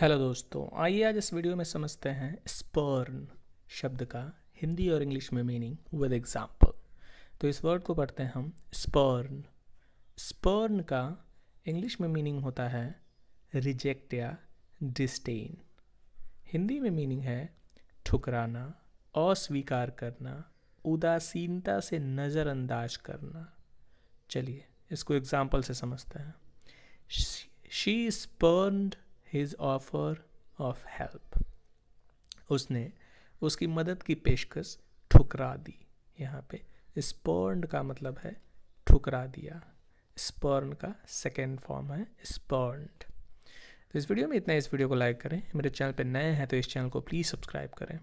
hello दोस्तों आइए आज इस वीडियो में समझते हैं स्पर्न शब्द का हिंदी और इंग्लिश में मीनिंग विद एग्जांपल तो इस वर्ड को पढ़ते हैं हम स्पर्न स्पर्न का इंग्लिश में मीनिंग होता है रिजेक्ट या डिस्टेन हिंदी में मीनिंग है ठुकराना अस्वीकार करना उदासीनता से नज़रअंदाज करना चलिए इसको एग्जाम्पल से समझते हैं she spurned his offer of help उसने उसकी मदद की पेशकश ठुकरा दी यहाँ पे स्पर्न का मतलब है ठुकरा दिया स्पर्न का सेकेंड फॉर्म है स्पर्न तो इस वीडियो में इतना इस वीडियो को लाइक करें मेरे चैनल पर नए हैं तो इस चैनल को प्लीज़ सब्सक्राइब करें